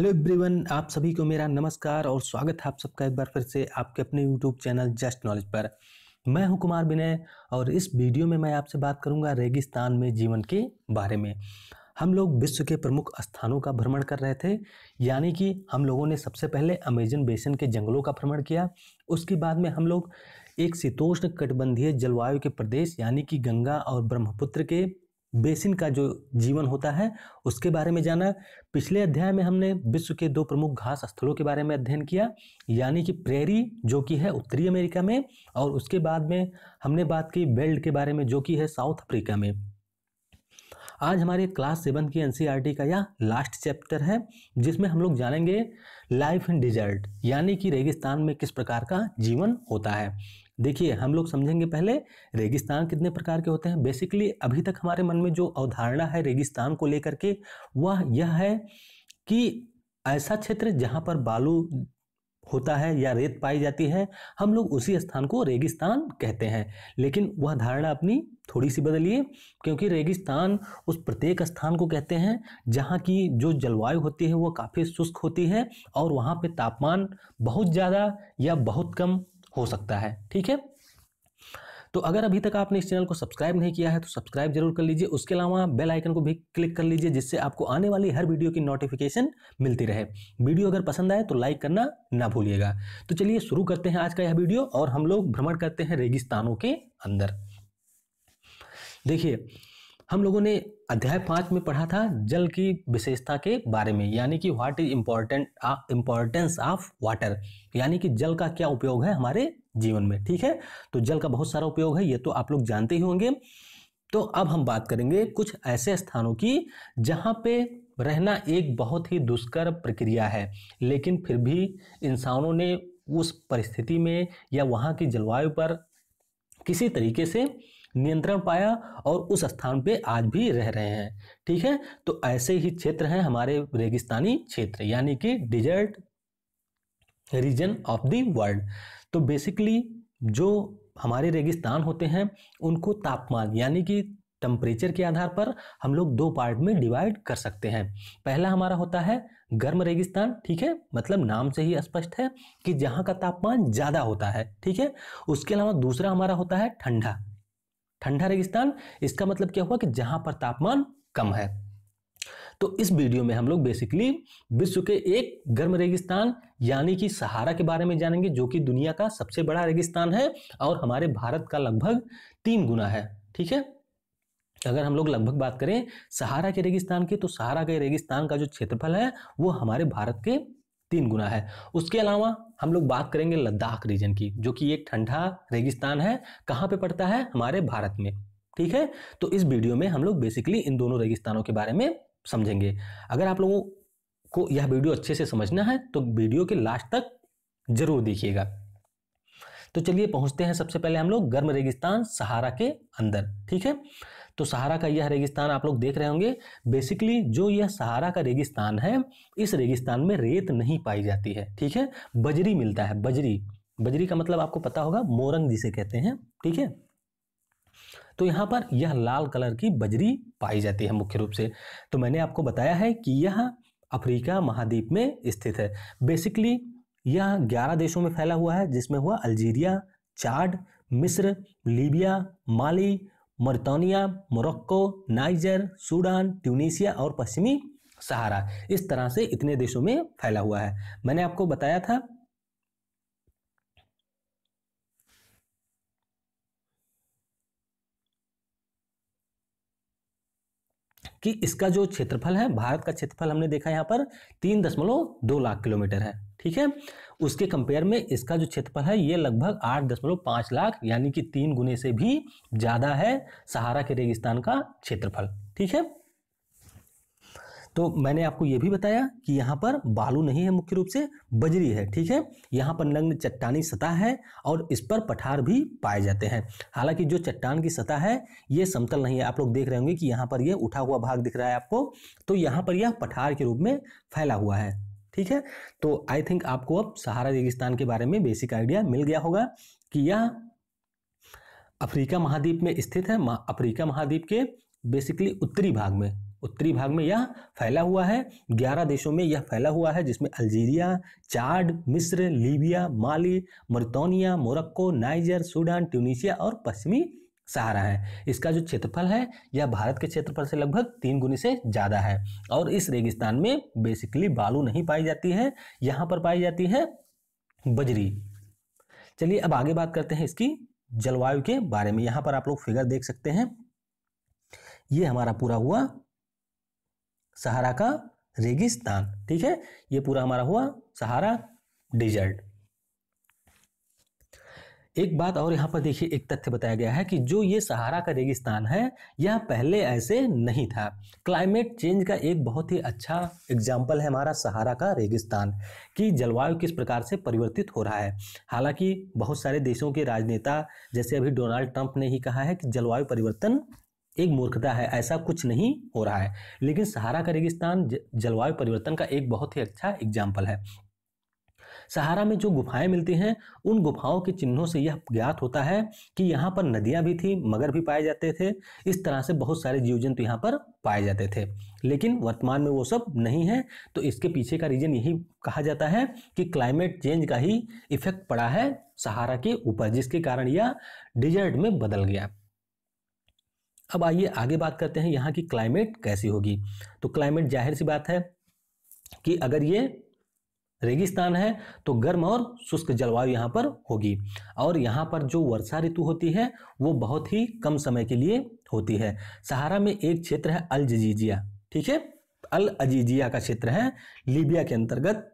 hello everyone आप सभी को मेरा नमस्कार और स्वागत है आप सबका एक बार फिर से आपके अपने यूट्यूब चैनल जस्ट नॉलेज पर मैं हूं कुमार विनय और इस वीडियो में मैं आपसे बात करूंगा रेगिस्तान में जीवन के बारे में हम लोग विश्व के प्रमुख स्थानों का भ्रमण कर रहे थे यानी कि हम लोगों ने सबसे पहले अमेजन बेसन के जंगलों का भ्रमण किया उसके बाद में हम लोग एक शीतोष्ण कटबंधीय जलवायु के प्रदेश यानी कि गंगा और ब्रह्मपुत्र के बेसिन का जो जीवन होता है उसके बारे में जाना पिछले अध्याय में हमने विश्व के दो प्रमुख घास स्थलों के बारे में अध्ययन किया यानी कि प्रेरी जो कि है उत्तरी अमेरिका में और उसके बाद में हमने बात की बेल्ट के बारे में जो कि है साउथ अफ्रीका में आज हमारे क्लास सेवन की एन का यह लास्ट चैप्टर है जिसमें हम लोग जानेंगे लाइफ इन डिजर्ट यानी कि रेगिस्तान में किस प्रकार का जीवन होता है देखिए हम लोग समझेंगे पहले रेगिस्तान कितने प्रकार के होते हैं बेसिकली अभी तक हमारे मन में जो अवधारणा है रेगिस्तान को लेकर के वह यह है कि ऐसा क्षेत्र जहाँ पर बालू होता है या रेत पाई जाती है हम लोग उसी स्थान को रेगिस्तान कहते हैं लेकिन वह धारणा अपनी थोड़ी सी बदलिए क्योंकि रेगिस्तान उस प्रत्येक स्थान को कहते हैं जहाँ की जो जलवायु होती है वह काफ़ी शुष्क होती है और वहाँ पे तापमान बहुत ज़्यादा या बहुत कम हो सकता है ठीक है तो अगर अभी तक आपने इस चैनल को सब्सक्राइब नहीं किया है तो सब्सक्राइब जरूर कर लीजिए उसके अलावा बेल आइकन को भी क्लिक कर लीजिए जिससे आपको आने वाली हर वीडियो की नोटिफिकेशन मिलती रहे वीडियो अगर पसंद आए तो लाइक करना ना भूलिएगा तो चलिए शुरू करते हैं आज का यह वीडियो और हम लोग भ्रमण करते हैं रेगिस्तानों के अंदर देखिए हम लोगों ने अध्याय पाँच में पढ़ा था जल की विशेषता के बारे में यानी कि what is important importance of water यानी कि जल का क्या उपयोग है हमारे जीवन में ठीक है तो जल का बहुत सारा उपयोग है ये तो आप लोग जानते ही होंगे तो अब हम बात करेंगे कुछ ऐसे स्थानों की जहाँ पे रहना एक बहुत ही दुष्कर प्रक्रिया है लेकिन फिर भी इंसानों ने उस परिस्थिति में या वहाँ की जलवायु पर किसी तरीके से नियंत्रण पाया और उस स्थान पे आज भी रह रहे हैं ठीक है तो ऐसे ही क्षेत्र हैं हमारे रेगिस्तानी क्षेत्र यानी कि desert region of the world तो बेसिकली जो हमारे रेगिस्तान होते हैं उनको तापमान यानी कि टम्परेचर के आधार पर हम लोग दो पार्ट में डिवाइड कर सकते हैं पहला हमारा होता है गर्म रेगिस्तान ठीक है मतलब नाम से ही स्पष्ट है कि जहाँ का तापमान ज़्यादा होता है ठीक है उसके अलावा दूसरा हमारा होता है ठंडा ठंडा रेगिस्तान इसका मतलब क्या हुआ कि जहां पर तापमान कम है तो इस वीडियो में हम लोग बेसिकली विश्व के एक गर्म रेगिस्तान यानी कि सहारा के बारे में जानेंगे जो कि दुनिया का सबसे बड़ा रेगिस्तान है और हमारे भारत का लगभग तीन गुना है ठीक है अगर हम लोग लगभग बात करें सहारा के रेगिस्तान की तो सहारा के रेगिस्तान का जो क्षेत्रफल है वो हमारे भारत के तीन गुना है उसके अलावा हम लोग बात करेंगे लद्दाख रीजन की जो कि एक ठंडा रेगिस्तान है कहाँ पे पड़ता है हमारे भारत में ठीक है तो इस वीडियो में हम लोग बेसिकली इन दोनों रेगिस्तानों के बारे में समझेंगे अगर आप लोगों को यह वीडियो अच्छे से समझना है तो वीडियो के लास्ट तक जरूर देखिएगा तो चलिए पहुंचते हैं सबसे पहले हम लोग गर्म रेगिस्तान सहारा के अंदर ठीक है तो सहारा का यह रेगिस्तान आप लोग देख रहे होंगे बेसिकली जो यह सहारा का रेगिस्तान है इस रेगिस्तान में रेत नहीं पाई जाती है ठीक है बजरी मिलता है बजरी बजरी का मतलब आपको पता होगा मोरंग जिसे कहते हैं ठीक है तो यहाँ पर यह लाल कलर की बजरी पाई जाती है मुख्य रूप से तो मैंने आपको बताया है कि यह अफ्रीका महाद्वीप में स्थित है बेसिकली यह 11 देशों में फैला हुआ है जिसमें हुआ अल्जीरिया चाड मिस्र Libya Mali Mauritania Morocco Niger Sudan Tunisia और पश्चिमी सहारा इस तरह से इतने देशों में फैला हुआ है मैंने आपको बताया था कि इसका जो क्षेत्रफल है भारत का क्षेत्रफल हमने देखा यहाँ पर तीन दशमलव दो लाख किलोमीटर है ठीक है उसके कंपेयर में इसका जो क्षेत्रफल है ये लगभग आठ दशमलव पाँच लाख यानी कि तीन गुने से भी ज़्यादा है सहारा के रेगिस्तान का क्षेत्रफल ठीक है तो मैंने आपको यह भी बताया कि यहाँ पर बालू नहीं है मुख्य रूप से बजरी है ठीक है यहाँ पर नग्न चट्टानी सतह है और इस पर पठार भी पाए जाते हैं हालांकि जो चट्टान की सतह है यह समतल नहीं है आप लोग देख रहे होंगे कि यहाँ पर यह उठा हुआ भाग दिख रहा है आपको तो यहाँ पर यह पठार के रूप में फैला हुआ है ठीक है तो आई थिंक आपको अब सहारा रेगिस्तान के बारे में बेसिक आइडिया मिल गया होगा कि यह अफ्रीका महाद्वीप में स्थित है अफ्रीका महाद्वीप के बेसिकली उत्तरी भाग में उत्तरी भाग में यह फैला हुआ है ग्यारह देशों में यह फैला हुआ है जिसमें अल्जीरिया चार्ड मिस्र Libya Mali Mauritania Morocco Niger Sudan Tunisia और पश्चिमी सहारा है इसका जो क्षेत्रफल है यह भारत के क्षेत्रफल से लगभग तीन गुनी से ज़्यादा है और इस रेगिस्तान में बेसिकली बालू नहीं पाई जाती है यहाँ पर पाई जाती है बजरी चलिए अब आगे बात करते हैं इसकी जलवायु के बारे में यहाँ पर आप लोग फिगर देख सकते हैं ये हमारा पूरा हुआ सहारा का रेगिस्तान ठीक है ये पूरा हमारा हुआ सहारा डिजर्ट एक बात और यहाँ पर देखिए एक तथ्य बताया गया है कि जो ये सहारा का रेगिस्तान है यह पहले ऐसे नहीं था क्लाइमेट चेंज का एक बहुत ही अच्छा एग्जाम्पल है हमारा सहारा का रेगिस्तान कि जलवायु किस प्रकार से परिवर्तित हो रहा है हालांकि बहुत सारे देशों के राजनेता जैसे अभी डोनाल्ड ट्रंप ने ही कहा है कि जलवायु परिवर्तन एक मूर्खता है ऐसा कुछ नहीं हो रहा है लेकिन सहारा का रेगिस्तान जलवायु परिवर्तन का एक बहुत ही अच्छा एग्जाम्पल है सहारा में जो गुफाएं मिलती हैं उन गुफाओं के चिन्हों से यह ज्ञात होता है कि यहाँ पर नदियाँ भी थी मगर भी पाए जाते थे इस तरह से बहुत सारे जीव जंतु यहाँ पर पाए जाते थे लेकिन वर्तमान में वो सब नहीं है तो इसके पीछे का रीजन यही कहा जाता है कि क्लाइमेट चेंज का ही इफेक्ट पड़ा है सहारा के ऊपर जिसके कारण यह डिजर्ट में बदल गया अब आइए आगे बात करते हैं यहाँ की क्लाइमेट कैसी होगी तो क्लाइमेट जाहिर सी बात है कि अगर ये रेगिस्तान है तो गर्म और शुष्क जलवायु यहाँ पर होगी और यहाँ पर जो वर्षा ऋतु होती है वो बहुत ही कम समय के लिए होती है सहारा में एक क्षेत्र है अल जजीजिया ठीक है अल अजीजिया का क्षेत्र है लीबिया के अंतर्गत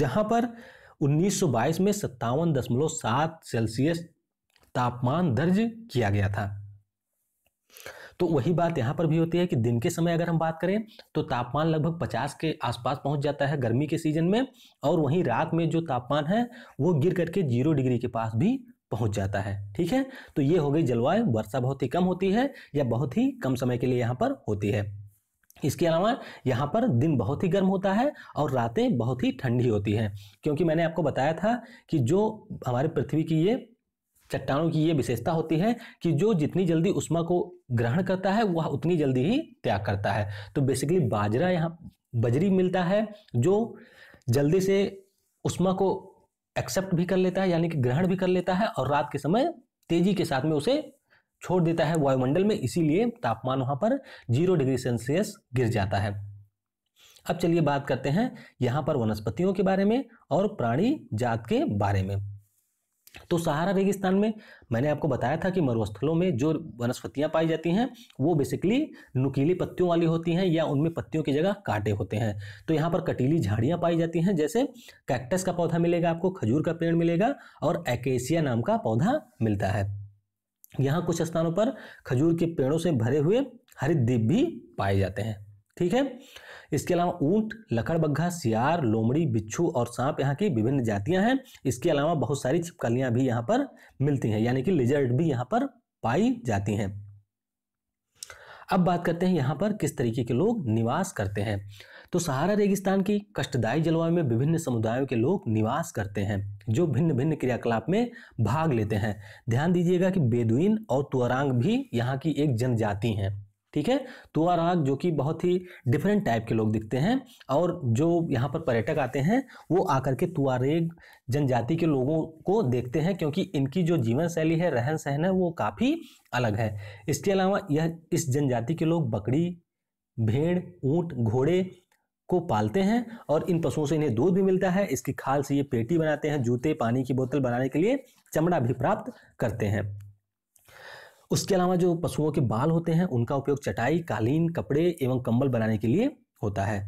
जहां पर 1922 में सत्तावन दशमलव सात सेल्सियस तापमान दर्ज किया गया था तो वही बात यहाँ पर भी होती है कि दिन के समय अगर हम बात करें तो तापमान लगभग पचास के आसपास पहुँच जाता है गर्मी के सीजन में और वहीं रात में जो तापमान है वो गिर करके जीरो डिग्री के पास भी पहुंच जाता है ठीक है तो ये हो गई जलवायु वर्षा बहुत ही कम होती है या बहुत ही कम समय के लिए यहाँ पर होती है इसके अलावा यहाँ पर दिन बहुत ही गर्म होता है और रातें बहुत ही ठंडी होती हैं क्योंकि मैंने आपको बताया था कि जो हमारे पृथ्वी की ये चट्टानों की ये विशेषता होती है कि जो जितनी जल्दी उष्मा को ग्रहण करता है वह उतनी जल्दी ही त्याग करता है तो बेसिकली बाजरा यहाँ बजरी मिलता है जो जल्दी से उष्मा को एक्सेप्ट भी कर लेता है यानी कि ग्रहण भी कर लेता है और रात के समय तेजी के साथ में उसे छोड़ देता है वायुमंडल में इसीलिए तापमान वहां पर जीरो डिग्री सेल्सियस गिर जाता है अब चलिए बात करते हैं यहाँ पर वनस्पतियों के बारे में और प्राणी जात के बारे में तो सहारा रेगिस्तान में मैंने आपको बताया था कि मरुस्थलों में जो वनस्पतियां पाई जाती हैं वो बेसिकली नुकीली पत्तियों वाली होती हैं या उनमें पत्तियों की जगह कांटे होते हैं तो यहाँ पर कटीली झाड़ियाँ पाई जाती हैं जैसे कैक्टस का पौधा मिलेगा आपको खजूर का पेड़ मिलेगा और एकेसिया नाम का पौधा मिलता है यहाँ कुछ स्थानों पर खजूर के पेड़ों से भरे हुए हरित द्वीप भी पाए जाते हैं ठीक है इसके अलावा ऊंट लकड़बग्घा सियार लोमड़ी बिच्छू और सांप यहाँ की विभिन्न जातियाँ हैं इसके अलावा बहुत सारी छिपकलियां भी यहाँ पर मिलती हैं यानी कि लिजर्ड भी यहाँ पर पाई जाती हैं अब बात करते हैं यहाँ पर किस तरीके के लोग निवास करते हैं तो सहारा रेगिस्तान की कष्टदायी जलवायु में विभिन्न समुदायों के लोग निवास करते हैं जो भिन्न भिन्न क्रियाकलाप में भाग लेते हैं ध्यान दीजिएगा कि बेदुइन और तुअरांग भी यहाँ की एक जनजाति हैं ठीक है तुआ तो राग जो कि बहुत ही डिफरेंट टाइप के लोग दिखते हैं और जो यहाँ पर पर्यटक आते हैं वो आकर के तुआ रेग जनजाति के लोगों को देखते हैं क्योंकि इनकी जो जीवन शैली है रहन सहन है वो काफ़ी अलग है इसके अलावा यह इस जनजाति के लोग बकरी भेड़ ऊँट घोड़े को पालते हैं और इन पशुओं से इन्हें दूध भी मिलता है इसकी खाल से ये पेटी बनाते हैं जूते पानी की बोतल बनाने के लिए चमड़ा भी प्राप्त करते हैं उसके अलावा जो पशुओं के बाल होते हैं उनका उपयोग चटाई कालीन कपड़े एवं कंबल बनाने के लिए होता है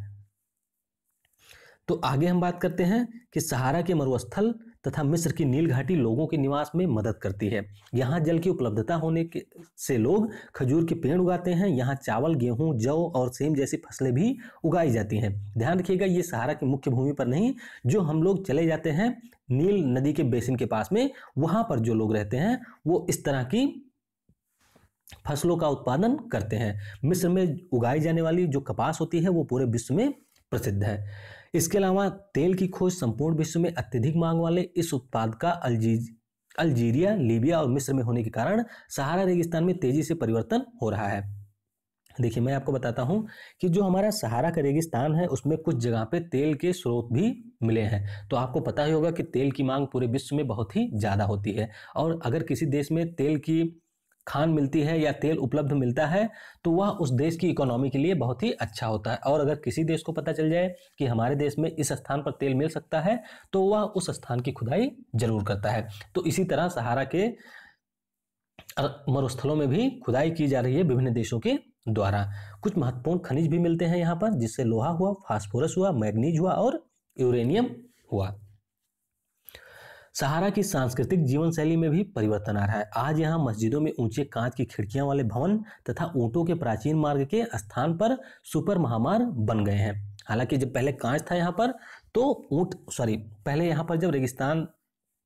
तो आगे हम बात करते हैं कि सहारा के मरुस्थल तथा मिस्र की नील घाटी लोगों के निवास में मदद करती है यहाँ जल की उपलब्धता होने के से लोग खजूर के पेड़ उगाते हैं यहाँ चावल गेहूं जौ और सेम जैसी फसलें भी उगाई जाती हैं ध्यान रखिएगा ये सहारा की मुख्य भूमि पर नहीं जो हम लोग चले जाते हैं नील नदी के बेसिन के पास में वहाँ पर जो लोग रहते हैं वो इस तरह की फसलों का उत्पादन करते हैं मिस्र में उगाई जाने वाली जो कपास होती है वो पूरे विश्व में प्रसिद्ध है इसके अलावा तेल की खोज संपूर्ण विश्व में अत्यधिक मांग वाले इस उत्पाद का अलजीज अल्जीरिया लीबिया और मिस्र में होने के कारण सहारा रेगिस्तान में तेजी से परिवर्तन हो रहा है देखिए मैं आपको बताता हूँ कि जो हमारा सहारा का रेगिस्तान है उसमें कुछ जगह पे तेल के स्रोत भी मिले हैं तो आपको पता ही होगा कि तेल की मांग पूरे विश्व में बहुत ही ज़्यादा होती है और अगर किसी देश में तेल की खान मिलती है या तेल उपलब्ध मिलता है तो वह उस देश की इकोनॉमी के लिए बहुत ही अच्छा होता है और अगर किसी देश को पता चल जाए कि हमारे देश में इस स्थान पर तेल मिल सकता है तो वह उस स्थान की खुदाई जरूर करता है तो इसी तरह सहारा के मरुस्थलों में भी खुदाई की जा रही है विभिन्न देशों के द्वारा कुछ महत्वपूर्ण खनिज भी मिलते हैं यहाँ पर जिससे लोहा हुआ फास्फोरस हुआ मैग्नीज हुआ और यूरेनियम हुआ सहारा की सांस्कृतिक जीवन शैली में भी परिवर्तन आ रहा है आज यहाँ मस्जिदों में ऊंचे कांच की खिड़कियां वाले भवन तथा ऊँटों के प्राचीन मार्ग के स्थान पर सुपर महामार्ग बन गए हैं हालांकि जब पहले कांच था यहाँ पर तो ऊँट सॉरी पहले यहाँ पर जब रेगिस्तान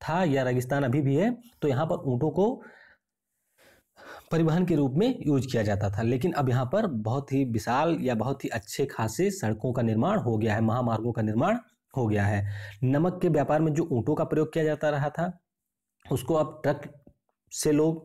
था या रेगिस्तान अभी भी है तो यहाँ पर ऊँटों को परिवहन के रूप में यूज किया जाता था लेकिन अब यहाँ पर बहुत ही विशाल या बहुत ही अच्छे खासे सड़कों का निर्माण हो गया है महामार्गों का निर्माण हो गया है नमक के व्यापार में जो ऊँटों का प्रयोग किया जाता रहा था उसको अब ट्रक से लोग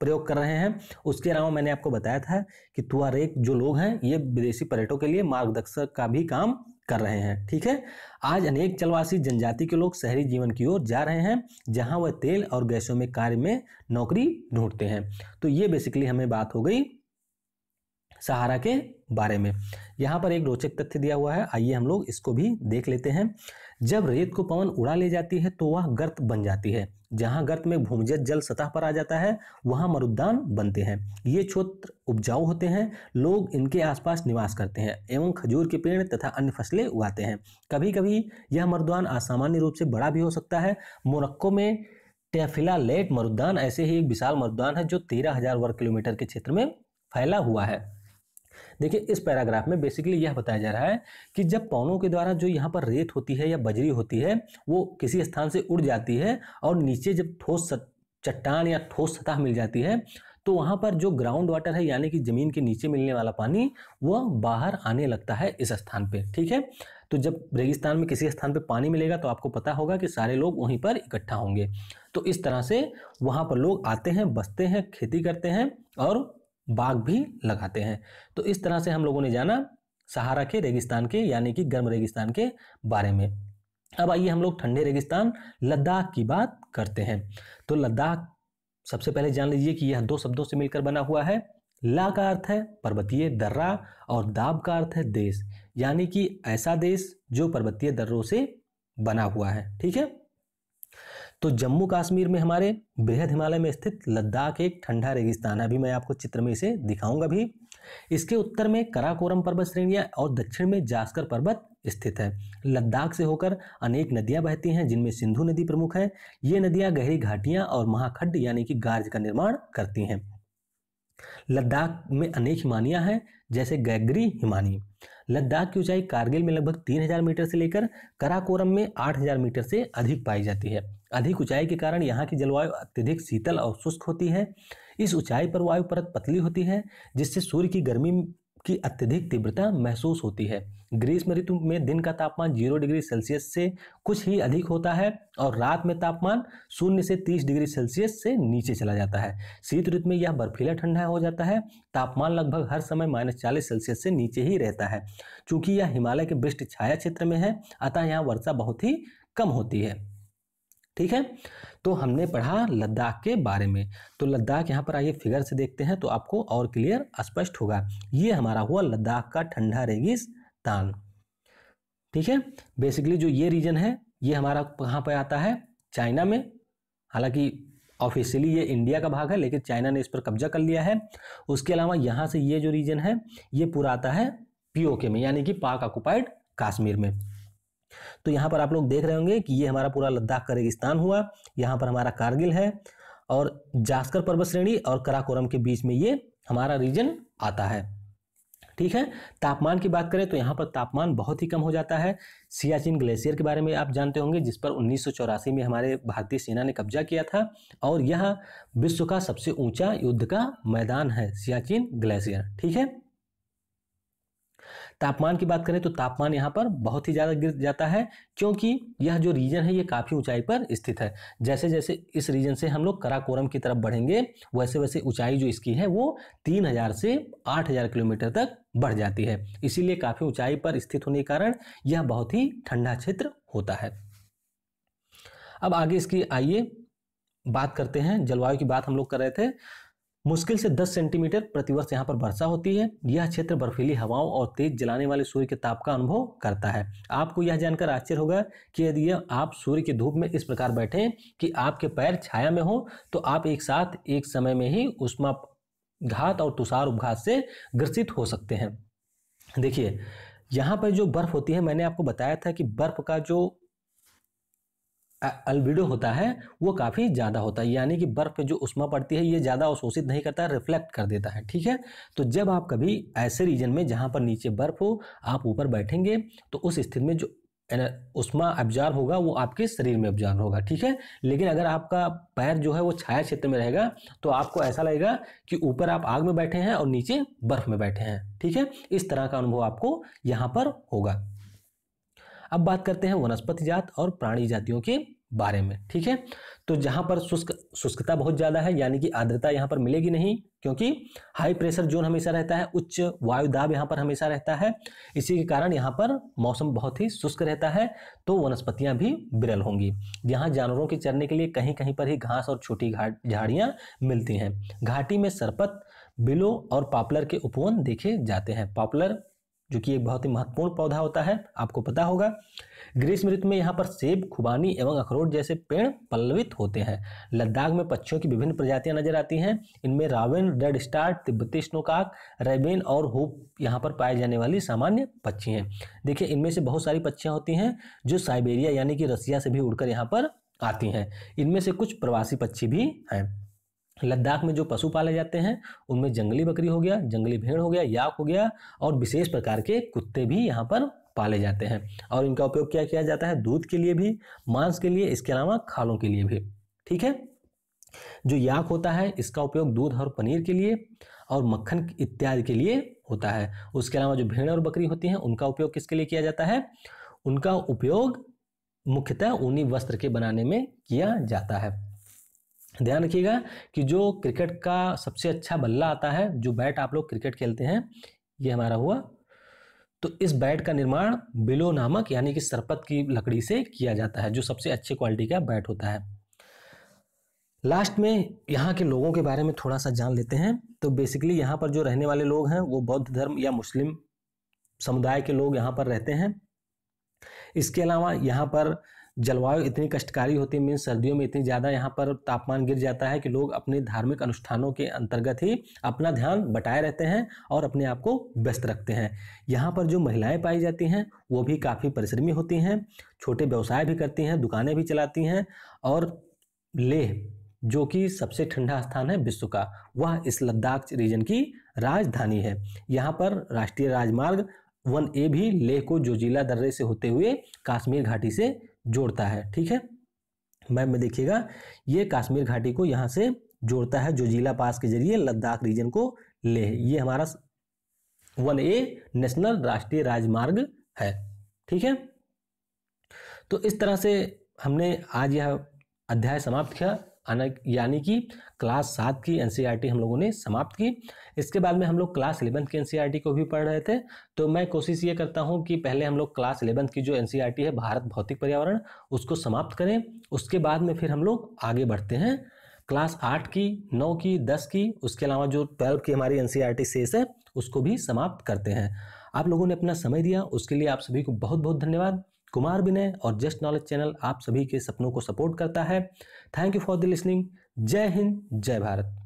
प्रयोग कर रहे हैं उसके अलावा मैंने आपको बताया था कि तुआरेक जो लोग हैं ये विदेशी पर्यटकों के लिए मार्गदर्शक का भी काम कर रहे हैं ठीक है आज अनेक चलवासी जनजाति के लोग शहरी जीवन की ओर जा रहे हैं जहां वह तेल और गैसों में कार्य में नौकरी ढूंढते हैं तो ये बेसिकली हमें बात हो गई सहारा के बारे में यहाँ पर एक रोचक तथ्य दिया हुआ है आइए हम लोग इसको भी देख लेते हैं जब रेत को पवन उड़ा ले जाती है तो वह गर्त बन जाती है जहाँ गर्त में भूमिजत जल सतह पर आ जाता है वहाँ मरुद्दान बनते हैं ये क्षेत्र उपजाऊ होते हैं लोग इनके आसपास निवास करते हैं एवं खजूर के पेड़ तथा अन्य फसलें उगाते हैं कभी कभी यह मरुद्वान असामान्य रूप से बड़ा भी हो सकता है मोरक्को में टेफिला लेट मरुद्दान ऐसे ही एक विशाल मरुद्दान है जो तेरह हजार वर्ग किलोमीटर के क्षेत्र में फैला हुआ है देखिए इस पैराग्राफ में बेसिकली यह बताया जा रहा है कि जब पौनों के द्वारा जो यहाँ पर रेत होती है या बजरी होती है वो किसी स्थान से उड़ जाती है और नीचे जब ठोस चट्टान या ठोस सतह मिल जाती है तो वहाँ पर जो ग्राउंड वाटर है यानी कि ज़मीन के नीचे मिलने वाला पानी वह बाहर आने लगता है इस स्थान पर ठीक है तो जब रेगिस्तान में किसी स्थान पर पानी मिलेगा तो आपको पता होगा कि सारे लोग वहीं पर इकट्ठा होंगे तो इस तरह से वहाँ पर लोग आते हैं बसते हैं खेती करते हैं और बाग भी लगाते हैं तो इस तरह से हम लोगों ने जाना सहारा के रेगिस्तान के यानी कि गर्म रेगिस्तान के बारे में अब आइए हम लोग ठंडे रेगिस्तान लद्दाख की बात करते हैं तो लद्दाख सबसे पहले जान लीजिए कि यह दो शब्दों से मिलकर बना हुआ है ला का अर्थ है पर्वतीय दर्रा और दाब का अर्थ है देश यानी कि ऐसा देश जो पर्वतीय दर्रों से बना हुआ है ठीक है तो जम्मू कश्मीर में हमारे बृहद हिमालय में स्थित लद्दाख एक ठंडा रेगिस्तान है अभी मैं आपको चित्र में इसे दिखाऊंगा भी इसके उत्तर में कराकोरम पर्वत श्रेणियाँ और दक्षिण में जास्कर पर्वत स्थित है लद्दाख से होकर अनेक नदियां बहती हैं जिनमें सिंधु नदी प्रमुख है ये नदियां गहरी घाटियां और महाखड्ड यानी कि गार्ज का निर्माण करती हैं लद्दाख में अनेक हिमानियां हैं जैसे गैगरी हिमानी लद्दाख की ऊंचाई कारगिल में लगभग 3000 मीटर से लेकर कराकोरम में 8000 मीटर से अधिक पाई जाती है अधिक ऊंचाई के कारण यहाँ की जलवायु अत्यधिक शीतल और शुष्क होती है इस ऊंचाई पर वायु परत पतली होती है जिससे सूर्य की गर्मी की अत्यधिक तीव्रता महसूस होती है ग्रीष्म ऋतु में दिन का तापमान जीरो डिग्री सेल्सियस से कुछ ही अधिक होता है और रात में तापमान शून्य से तीस डिग्री सेल्सियस से नीचे चला जाता है शीत ऋतु में यह बर्फीला ठंडा हो जाता है तापमान लगभग हर समय माइनस चालीस सेल्सियस से नीचे ही रहता है चूंकि यह हिमालय के वृष्ट छाया क्षेत्र में है अतः यहाँ वर्षा बहुत ही कम होती है ठीक है तो हमने पढ़ा लद्दाख के बारे में तो लद्दाख यहाँ पर आइए फिगर से देखते हैं तो आपको और क्लियर स्पष्ट होगा ये हमारा हुआ लद्दाख का ठंडा रेगिस्तान ठीक है बेसिकली जो ये रीजन है ये हमारा कहाँ पर आता है चाइना में हालांकि ऑफिशियली ये इंडिया का भाग है लेकिन चाइना ने इस पर कब्जा कर लिया है उसके अलावा यहाँ से ये जो रीजन है ये पूरा आता है पीओके में यानी कि पाक ऑक्युपाइड कश्मीर में तो यहाँ पर आप लोग देख रहे होंगे कि ये हमारा पूरा लद्दाख का रेगिस्तान हुआ यहाँ पर हमारा कारगिल है और जास्कर पर्वत श्रेणी और कराकोरम के बीच में ये हमारा रीजन आता है ठीक है तापमान की बात करें तो यहाँ पर तापमान बहुत ही कम हो जाता है सियाचिन ग्लेशियर के बारे में आप जानते होंगे जिस पर उन्नीस में हमारे भारतीय सेना ने कब्जा किया था और यह विश्व का सबसे ऊंचा युद्ध का मैदान है सियाचिन ग्लेशियर ठीक है तापमान की बात करें तो तापमान यहाँ पर बहुत ही ज़्यादा गिर जाता है क्योंकि यह जो रीजन है ये काफ़ी ऊंचाई पर स्थित है जैसे जैसे इस रीजन से हम लोग कराकोरम की तरफ बढ़ेंगे वैसे वैसे ऊंचाई जो इसकी है वो हजार से हजार किलोमीटर तक बढ़ जाती है इसीलिए काफ़ी ऊंचाई पर स्थित होने के कारण यह बहुत ही ठंडा क्षेत्र होता है अब आगे इसकी आइए बात करते हैं जलवायु की बात हम लोग कर रहे थे मुश्किल से 10 सेंटीमीटर प्रतिवर्ष यहाँ पर वर्षा होती है यह क्षेत्र बर्फीली हवाओं और तेज जलाने वाले सूर्य के ताप का अनुभव करता है आपको यह जानकर आश्चर्य होगा कि यदि आप सूर्य की धूप में इस प्रकार बैठे कि आपके पैर छाया में हो तो आप एक साथ एक समय में ही उष्मा घात और तुषार उपघात से ग्रसित हो सकते हैं देखिए यहाँ पर जो बर्फ होती है मैंने आपको बताया था कि बर्फ का जो अल्बिडो होता है वो काफ़ी ज़्यादा होता है यानी कि बर्फ़ पे जो उष्मा पड़ती है ये ज़्यादा अवशोषित नहीं करता है रिफ्लेक्ट कर देता है ठीक है तो जब आप कभी ऐसे रीजन में जहाँ पर नीचे बर्फ़ हो आप ऊपर बैठेंगे तो उस स्थिति में जो उष्मा अब्जार होगा वो आपके शरीर में अब्जार होगा ठीक है लेकिन अगर आपका पैर जो है वो छाया क्षेत्र में रहेगा तो आपको ऐसा लगेगा कि ऊपर आप आग में बैठे हैं और नीचे बर्फ में बैठे हैं ठीक है इस तरह का अनुभव आपको यहाँ पर होगा अब बात करते हैं वनस्पति जात और प्राणी जातियों के बारे में ठीक है तो जहां पर शुष्क शुष्कता बहुत ज्यादा है यानी कि आर्द्रता यहां पर मिलेगी नहीं क्योंकि हाई प्रेशर जोन हमेशा रहता है उच्च वायु दाब यहाँ पर हमेशा रहता है इसी के कारण यहाँ पर मौसम बहुत ही शुष्क रहता है तो वनस्पतियाँ भी बिरल होंगी यहाँ जानवरों के चरने के लिए कहीं कहीं पर ही घास और छोटी झाड़ियाँ मिलती हैं घाटी में सरपत बिलो और पॉपुलर के उपवन देखे जाते हैं पॉपुलर जो कि एक बहुत ही महत्वपूर्ण पौधा होता है आपको पता होगा ग्रीष्म ऋतु में यहाँ पर सेब खुबानी एवं अखरोट जैसे पेड़ पल्लवित होते हैं लद्दाख में पक्षियों की विभिन्न प्रजातियां नजर आती हैं इनमें रावण रेड स्टार तिब्बती स्नोकाक रेबेन और हुप यहाँ पर पाए जाने वाली सामान्य पक्षी हैं देखिए इनमें से बहुत सारी पक्षियाँ होती हैं जो साइबेरिया यानी कि रसिया से भी उड़कर यहाँ पर आती हैं इनमें से कुछ प्रवासी पक्षी भी हैं लद्दाख में जो पशु पाले जाते हैं उनमें जंगली बकरी हो गया जंगली भेड़ हो गया याक हो गया और विशेष प्रकार के कुत्ते भी यहाँ पर पाले जाते हैं और इनका उपयोग क्या किया जाता है दूध के लिए भी मांस के लिए इसके अलावा खालों के लिए भी ठीक है जो याक होता है इसका उपयोग दूध और पनीर के लिए और मक्खन इत्यादि के लिए होता है उसके अलावा जो भेड़ और बकरी होती हैं उनका उपयोग किसके लिए किया जाता है उनका उपयोग मुख्यतः ऊनी वस्त्र के बनाने में किया जाता है ध्यान रखिएगा कि जो क्रिकेट का सबसे अच्छा बल्ला आता है जो बैट आप लोग क्रिकेट खेलते हैं ये हमारा हुआ तो इस बैट का निर्माण बिलो नामक यानी कि सरपत की लकड़ी से किया जाता है जो सबसे अच्छी क्वालिटी का बैट होता है लास्ट में यहाँ के लोगों के बारे में थोड़ा सा जान लेते हैं तो बेसिकली यहाँ पर जो रहने वाले लोग हैं वो बौद्ध धर्म या मुस्लिम समुदाय के लोग यहाँ पर रहते हैं इसके अलावा यहाँ पर जलवायु इतनी कष्टकारी होती है मीन सर्दियों में इतनी ज़्यादा यहाँ पर तापमान गिर जाता है कि लोग अपने धार्मिक अनुष्ठानों के अंतर्गत ही अपना ध्यान बटाए रहते हैं और अपने आप को व्यस्त रखते हैं यहाँ पर जो महिलाएं पाई जाती हैं वो भी काफ़ी परिश्रमी होती हैं छोटे व्यवसाय भी करती हैं दुकानें भी चलाती हैं और लेह जो कि सबसे ठंडा स्थान है विश्व का वह इस लद्दाख रीजन की राजधानी है यहाँ पर राष्ट्रीय राजमार्ग वन ए भी लेह को जोजिला दर्रे से होते हुए काश्मीर घाटी से जोड़ता है ठीक है मैप में देखिएगा ये काश्मीर घाटी को यहाँ से जोड़ता है जो जिला पास के जरिए लद्दाख रीजन को ले ये हमारा वन ए नेशनल राष्ट्रीय राजमार्ग है ठीक है तो इस तरह से हमने आज यह अध्याय समाप्त किया यानी कि क्लास सात की एन e हम लोगों ने समाप्त की इसके बाद में हम लोग क्लास इलेवंथ की एन e को भी पढ़ रहे थे तो मैं कोशिश ये करता हूँ कि पहले हम लोग क्लास इलेवंथ की जो एन e है भारत भौतिक पर्यावरण उसको समाप्त करें उसके बाद में फिर हम लोग आगे बढ़ते हैं क्लास आठ की नौ की दस की उसके अलावा जो ट्वेल्व की हमारी एन शेष है उसको भी समाप्त करते हैं आप लोगों ने अपना समय दिया उसके लिए आप सभी को बहुत बहुत धन्यवाद कुमार विनय और जस्ट नॉलेज चैनल आप सभी के सपनों को सपोर्ट करता है thank you for the listening जय हिंद जय भारत